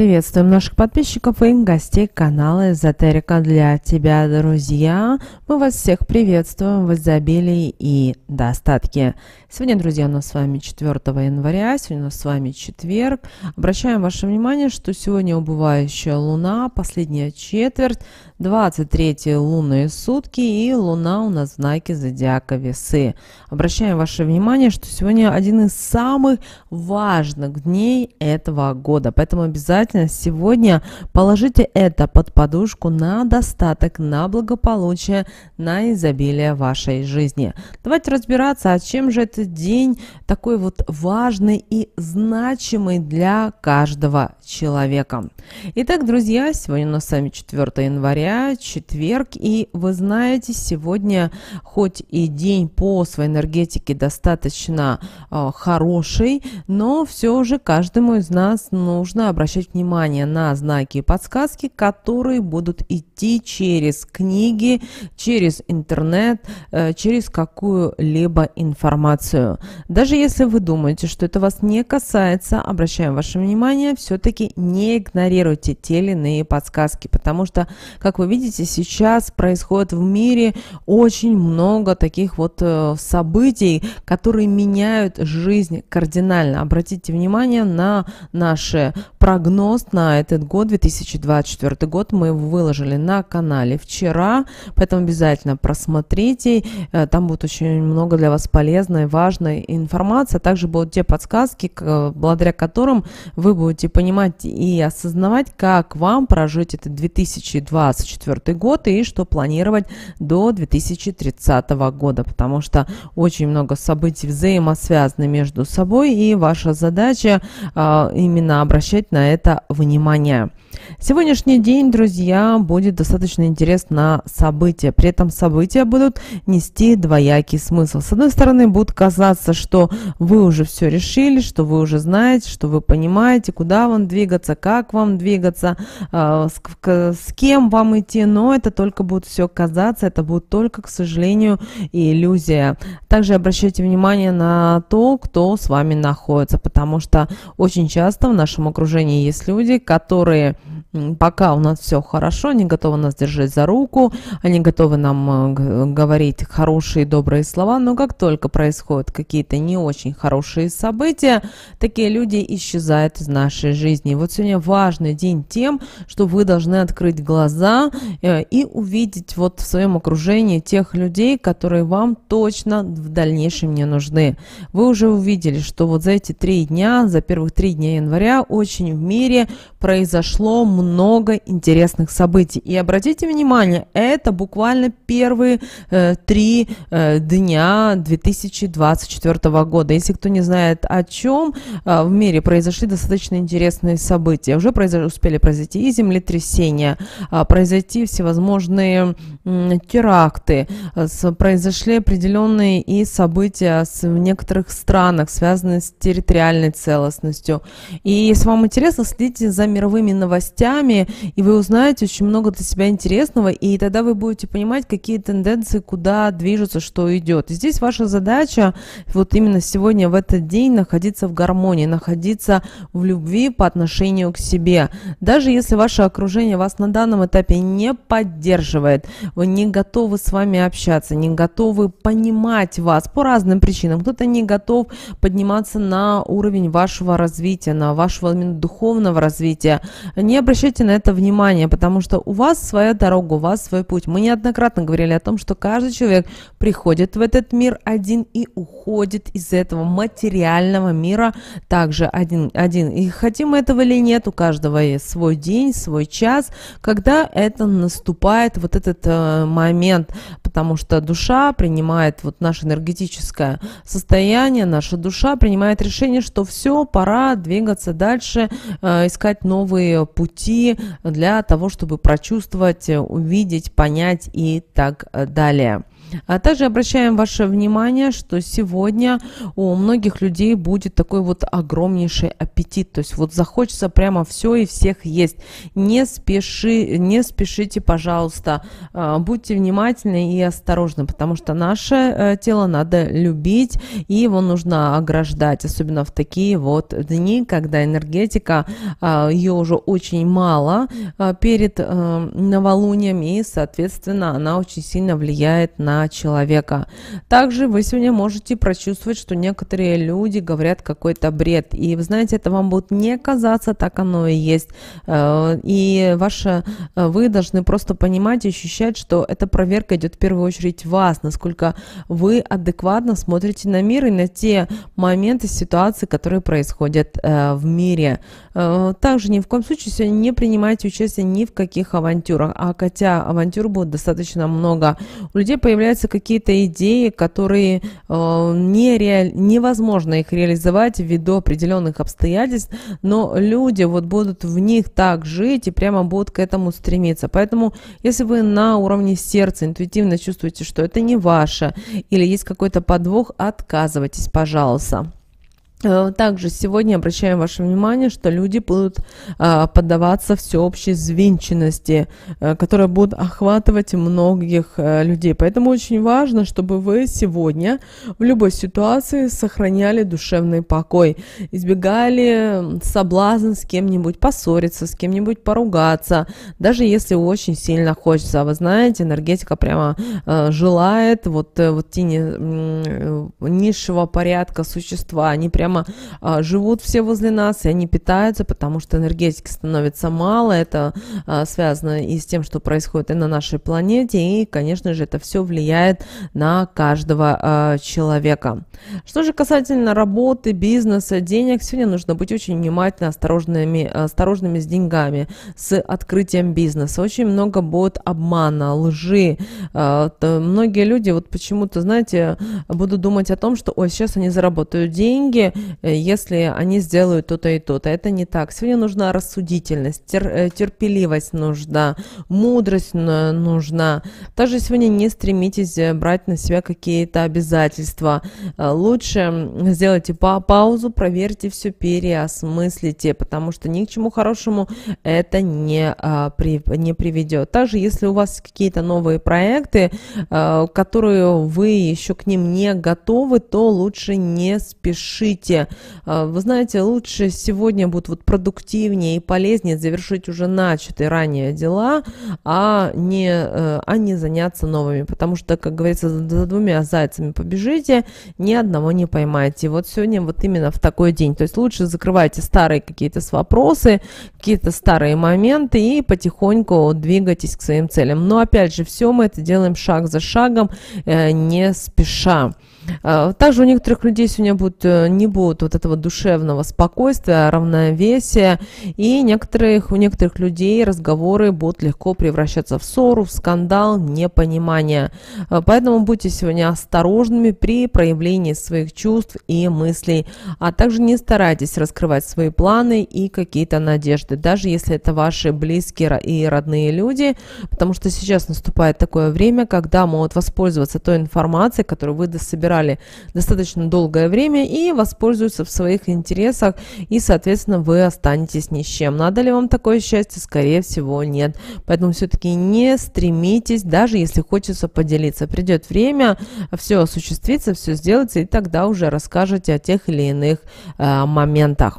Приветствуем наших подписчиков и гостей канала Эзотерика для тебя, друзья. Мы вас всех приветствуем в изобилии и достатке. Сегодня, друзья, у нас с вами 4 января, сегодня у нас с вами четверг. Обращаем ваше внимание, что сегодня убывающая луна, последняя четверть 23 лунные сутки и луна у нас в знаке зодиака весы. Обращаем ваше внимание, что сегодня один из самых важных дней этого года, поэтому обязательно сегодня положите это под подушку на достаток, на благополучие, на изобилие вашей жизни. Давайте разбираться, а чем же этот день такой вот важный и значимый для каждого человека. Итак, друзья, сегодня у нас с вами 4 января, января, четверг. И вы знаете, сегодня хоть и день по своей энергетике достаточно э, хороший, но все же каждому из нас нужно обращать внимание на знаки и подсказки, которые будут идти через книги, через интернет, э, через какую-либо информацию. Даже если вы думаете, что это вас не касается, обращаем ваше внимание, все-таки не игнорируйте те или иные подсказки, потому что, как вы вы видите, сейчас происходит в мире очень много таких вот э, событий, которые меняют жизнь кардинально. Обратите внимание на наши прогноз на этот год, 2024 год, мы выложили на канале вчера, поэтому обязательно просмотрите, э, там будет очень много для вас полезной, важной информации, а также будут те подсказки, э, благодаря которым вы будете понимать и осознавать, как вам прожить этот 2024 год и что планировать до 2030 года, потому что очень много событий взаимосвязаны между собой, и ваша задача э, именно обращать обратить на это внимание. Сегодняшний день, друзья, будет достаточно интересно события. При этом события будут нести двоякий смысл. С одной стороны, будет казаться, что вы уже все решили, что вы уже знаете, что вы понимаете, куда вам двигаться, как вам двигаться, а, с, с кем вам идти, но это только будет все казаться, это будет только, к сожалению, иллюзия. Также обращайте внимание на то, кто с вами находится, потому что очень часто в нашем окружении есть люди, которые пока у нас все хорошо, они готовы нас держать за руку, они готовы нам э, говорить хорошие, добрые слова, но как только происходят какие-то не очень хорошие события, такие люди исчезают из нашей жизни. Вот сегодня важный день тем, что вы должны открыть глаза э, и увидеть вот в своем окружении тех людей, которые вам точно в дальнейшем не нужны. Вы уже увидели, что вот за эти три дня, за первых три дня января очень в мире произошло произошло много интересных событий. И обратите внимание, это буквально первые э, три э, дня 2024 года. Если кто не знает о чем, э, в мире произошли достаточно интересные события. Уже произош... успели произойти и землетрясения, э, произойти всевозможные э, теракты, э, с... произошли определенные и события с... в некоторых странах, связанные с территориальной целостностью. И если вам интересно, следите за мировыми новостями новостями, и вы узнаете очень много для себя интересного, и тогда вы будете понимать, какие тенденции, куда движутся что идет. И здесь ваша задача вот именно сегодня, в этот день, находиться в гармонии, находиться в любви по отношению к себе. Даже если ваше окружение вас на данном этапе не поддерживает, вы не готовы с вами общаться, не готовы понимать вас по разным причинам. Кто-то не готов подниматься на уровень вашего развития, на вашего именно духовного развития, не обращайте на это внимания, потому что у вас своя дорога, у вас свой путь. Мы неоднократно говорили о том, что каждый человек приходит в этот мир один и уходит из этого материального мира также один. один. И хотим мы этого или нет, у каждого есть свой день, свой час, когда это наступает, вот этот э, момент, потому что душа принимает вот наше энергетическое состояние, наша душа принимает решение, что все, пора двигаться дальше, э, искать новые пути пути для того, чтобы прочувствовать, увидеть, понять и так далее. А также обращаем ваше внимание, что сегодня у многих людей будет такой вот огромнейший аппетит. То есть вот захочется прямо все и всех есть. Не, спеши, не спешите, пожалуйста. А, будьте внимательны и осторожны, потому что наше э, тело надо любить, и его нужно ограждать, особенно в такие вот дни, когда энергетика, а, ее уже очень мало а, перед э, новолунием, и, соответственно, она очень сильно влияет на человека. Также вы сегодня можете прочувствовать, что некоторые люди говорят какой-то бред. И вы знаете, это вам будет не казаться, так оно и есть. Э, и ваше, э, вы должны просто понимать и ощущать, что эта проверка идет в первую очередь вас, насколько вы адекватно смотрите на мир и на те моменты, ситуации, которые происходят э, в мире. Также ни в коем случае сегодня не принимайте участие ни в каких авантюрах, а хотя авантюр будет достаточно много. У людей появляется появляются какие-то идеи, которые э, не реаль... невозможно их реализовать ввиду определенных обстоятельств, но люди вот будут в них так жить и прямо будут к этому стремиться. Поэтому, если вы на уровне сердца интуитивно чувствуете, что это не ваше или есть какой-то подвох, отказывайтесь, пожалуйста. Э, также сегодня обращаем ваше внимание, что люди будут а, поддаваться всеобщей взвинченности, э, которая будет охватывать многих э, людей. Поэтому очень важно, чтобы вы сегодня в любой ситуации сохраняли душевный покой, избегали соблазн с кем-нибудь поссориться, с кем-нибудь поругаться, даже если очень сильно хочется. А вы знаете, энергетика прямо желает вот, вот тени низшего порядка существа, они прямо прямо а, живут все возле нас, и они питаются, потому что энергетики становится мало, это а, связано и с тем, что происходит и на нашей планете, и, конечно же, это все влияет на каждого а, человека. Что же касательно работы, бизнеса, денег, сегодня нужно быть очень внимательно осторожными, осторожными с деньгами, с открытием бизнеса. Очень много будет обмана, лжи. А, то, многие люди вот почему-то, знаете, будут думать о том, что, ой, сейчас они заработают деньги, Э, если они сделают то-то и то-то. Это не так. Сегодня нужна рассудительность, тер, э, терпеливость нужна, мудрость нужна. Также сегодня не стремитесь э, брать на себя какие-то обязательства. Лучше сделайте па паузу, проверьте все, переосмыслите, потому что ни к чему хорошему это не, а, при, не приведет. Также, если у вас какие-то новые проекты, а, которые вы еще к ним не готовы, то лучше не спешите все. Э, вы знаете, лучше сегодня будет вот продуктивнее и полезнее завершить уже начатые ранее дела, а не, э, а не заняться новыми. Потому что, как говорится, за двумя зайцами побежите, ни одного не поймаете. Вот сегодня вот именно в такой день. То есть лучше закрывайте старые какие-то вопросы, какие-то старые моменты и потихоньку двигайтесь к своим целям. Но опять же, все мы это делаем шаг за шагом, э, не спеша. Также у некоторых людей сегодня будет, не будет требуют вот этого душевного спокойствия, равновесия, и некоторых, у некоторых людей разговоры будут легко превращаться в ссору, в скандал, непонимание. Э, поэтому будьте сегодня осторожными при проявлении своих чувств и мыслей, а также не старайтесь раскрывать свои планы и какие-то надежды, даже если это ваши близкие и родные люди, потому что сейчас наступает такое время, когда могут воспользоваться той информацией, которую вы собирали достаточно долгое время и воспользоваться используются в своих интересах, и, соответственно, вы останетесь ни с чем. Надо ли вам такое счастье? Скорее всего, нет. Поэтому все-таки не стремитесь, даже если хочется поделиться. Придет время, все осуществится, все сделается, и тогда уже расскажете о тех или иных э, моментах.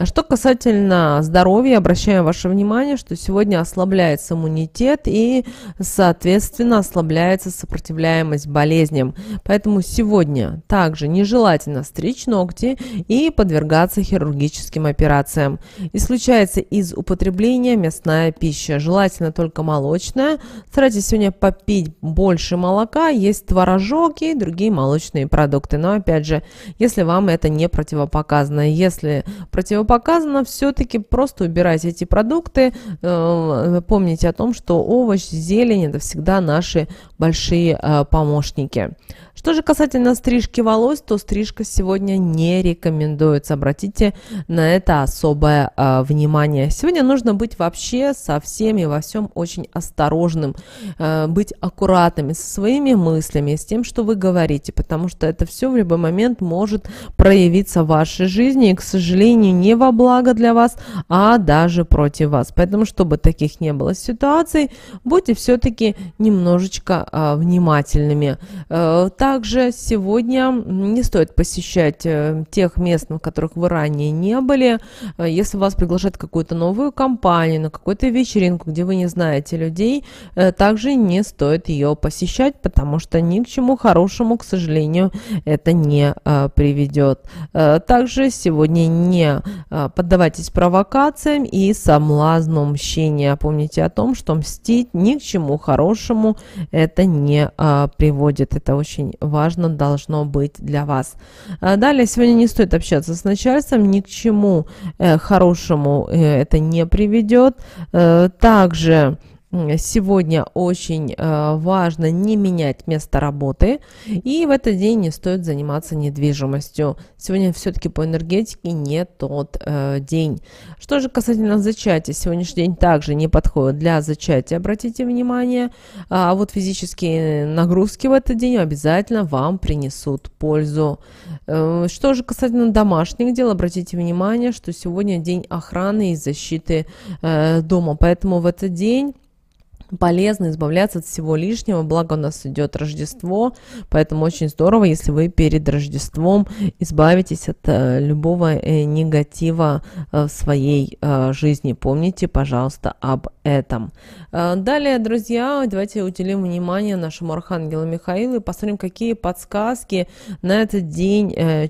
А что касательно здоровья, обращаем ваше внимание, что сегодня ослабляется иммунитет и, соответственно, ослабляется сопротивляемость болезням. Поэтому сегодня также нежелательно стричь ногти и подвергаться хирургическим операциям. Исключается из употребления мясная пища, желательно только молочная. Старайтесь сегодня попить больше молока, есть творожок и другие молочные продукты. Но опять же, если вам это не противопоказано, если противопоказано, показано, все-таки просто убирать эти продукты. Э, помните о том, что овощ, зелень – это всегда наши большие э, помощники. Что же касательно стрижки волос, то стрижка сегодня не рекомендуется. Обратите на это особое э, внимание. Сегодня нужно быть вообще со всеми, во всем очень осторожным, э, быть аккуратными со своими мыслями, с тем, что вы говорите, потому что это все в любой момент может проявиться в вашей жизни и, к сожалению, не во благо для вас, а даже против вас. Поэтому, чтобы таких не было ситуаций, будьте все-таки немножечко э, внимательными. Э, также сегодня не стоит посещать э, тех мест, на которых вы ранее не были. Э, если вас приглашают в какую-то новую компанию, на какую-то вечеринку, где вы не знаете людей, э, также не стоит ее посещать, потому что ни к чему хорошему, к сожалению, это не приведет. Также сегодня не поддавайтесь провокациям и соблазну мщения. Помните о том, что мстить ни к чему хорошему это не приводит. Это очень важно должно быть для вас. А далее, сегодня не стоит общаться с начальством, ни к чему э, хорошему э, это не приведет. Э, также сегодня очень э, важно не менять место работы, и в этот день не стоит заниматься недвижимостью. Сегодня все-таки по энергетике не тот э, день. Что же касательно зачатия, сегодняшний день также не подходит для зачатия, обратите внимание. А вот физические э, нагрузки в этот день обязательно вам принесут пользу. Что же касательно домашних дел, обратите внимание, что сегодня день охраны и защиты дома, поэтому в этот день полезно избавляться от всего лишнего, благо у нас идет Рождество, поэтому очень здорово, если вы перед Рождеством избавитесь от э, любого э, негатива э, в своей жизни. Помните, пожалуйста, об этом. Далее, друзья, давайте уделим внимание нашему Архангелу Михаилу и посмотрим, какие подсказки на этот день 4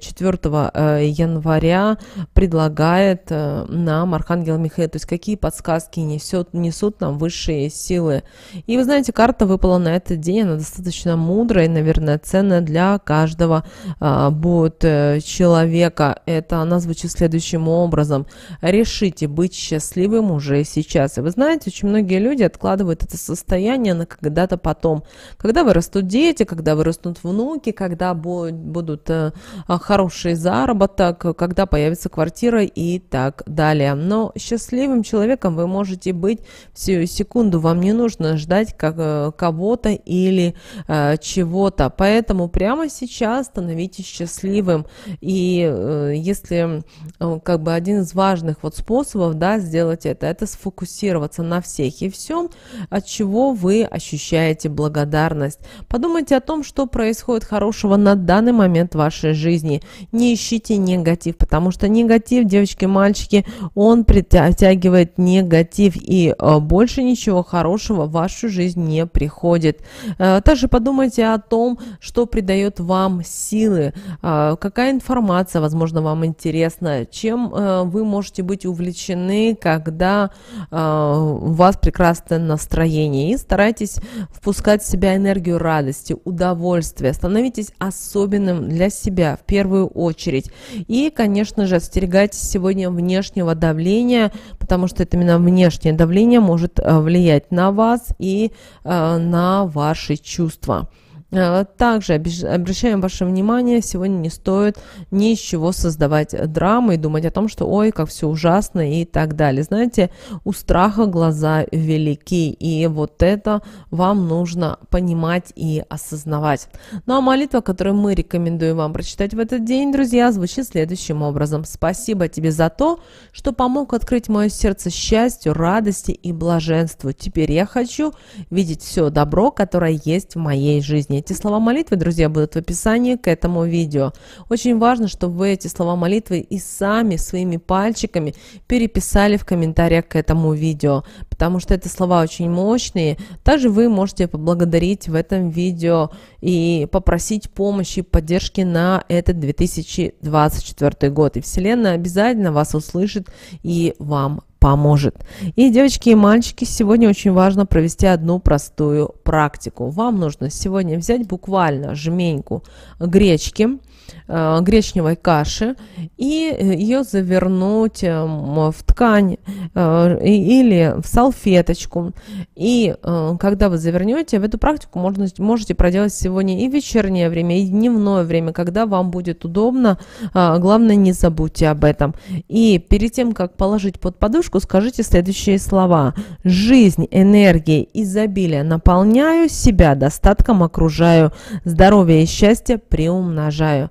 января предлагает нам Архангел Михаил, то есть какие подсказки несет, несут нам высшие силы силы. И вы знаете, карта выпала на этот день, она достаточно мудрая и, наверное, ценная для каждого а, будет э, человека. Это она звучит следующим образом. Решите быть счастливым уже сейчас. И вы знаете, очень многие люди откладывают это состояние на когда-то потом. Когда вырастут дети, когда вырастут внуки, когда будут, будут э, а, хороший заработок, когда появится квартира и так далее. Но счастливым человеком вы можете быть всю секунду, вам не нужно ждать как, э, кого-то или э, чего-то. Поэтому прямо сейчас становитесь счастливым. И э, если э, как бы один из важных вот способов, да, сделать это, это сфокусироваться на всех и всем, от чего вы ощущаете благодарность. Подумайте о том, что происходит хорошего на данный момент в вашей жизни. Не ищите негатив, потому что негатив, девочки, мальчики, он притягивает негатив и э, больше ничего хорошего хорошего в вашу жизнь не приходит. Э, также подумайте о том, что придает вам силы, э, какая информация, возможно, вам интересна, чем э, вы можете быть увлечены, когда у вас прекрасное настроение. И старайтесь впускать в себя энергию радости, удовольствия. Становитесь особенным для себя в первую очередь. И, конечно же, остерегайтесь сегодня внешнего давления, потому что это именно внешнее давление может влиять на вас и э, на ваши чувства. Э, также обращаем ваше внимание, сегодня не стоит ни из чего создавать э, драмы и думать о том, что ой, как все ужасно и так далее. Знаете, у страха глаза велики, и вот это вам нужно понимать и осознавать. Ну а молитва, которую мы рекомендуем вам прочитать в этот день, друзья, звучит следующим образом. Спасибо тебе за то, что помог открыть мое сердце счастью, радости и блаженству. Теперь я хочу видеть все добро, которое есть в моей жизни. Эти слова молитвы, друзья, будут в описании к этому видео. Очень важно, чтобы вы эти слова молитвы и сами своими пальчиками переписали в комментариях к этому видео, потому что эти слова очень мощные. Также вы можете поблагодарить в этом видео и попросить помощи, поддержки на этот 2024 год. И Вселенная обязательно вас услышит и вам поможет. И, девочки и мальчики, сегодня очень важно провести одну простую практику. Вам нужно сегодня взять буквально жменьку гречки, Э, гречневой каши и э, ее завернуть э, в ткань или в салфеточку. И когда вы завернете, в эту практику можно, можете проделать сегодня и вечернее время, и дневное время, когда вам будет удобно. А, главное, не забудьте об этом. И перед тем, как положить под подушку, скажите следующие слова. Жизнь, энергия, изобилие наполняю себя, достатком окружаю, здоровье и счастье приумножаю.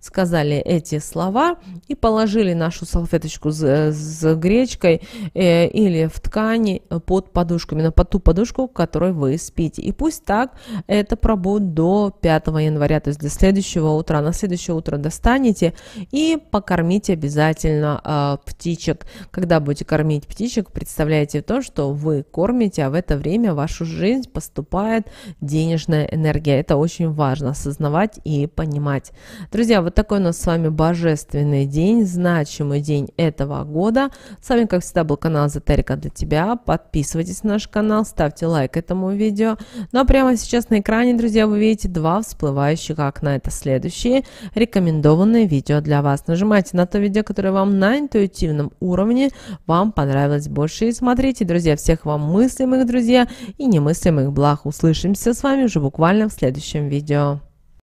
сказали эти слова и положили нашу салфеточку с, с гречкой э, или в ткани под подушками на под ту подушку, в которой вы спите. И пусть так это пробудет до 5 января, то есть до следующего утра. На следующее утро достанете и покормите обязательно э, птичек. Когда будете кормить птичек, представляете то, что вы кормите, а в это время в вашу жизнь поступает денежная энергия. Это очень важно осознавать и понимать. Друзья, вот вот такой у нас с вами божественный день, значимый день этого года. С вами, как всегда, был канал Эзотерика для тебя. Подписывайтесь на наш канал, ставьте лайк этому видео. Ну а прямо сейчас на экране, друзья, вы видите два всплывающих окна. Это следующие рекомендованные видео для вас. Нажимайте на то видео, которое вам на интуитивном уровне вам понравилось больше. И смотрите, друзья, всех вам мыслимых, друзья, и немыслимых благ. Услышимся с вами уже буквально в следующем видео.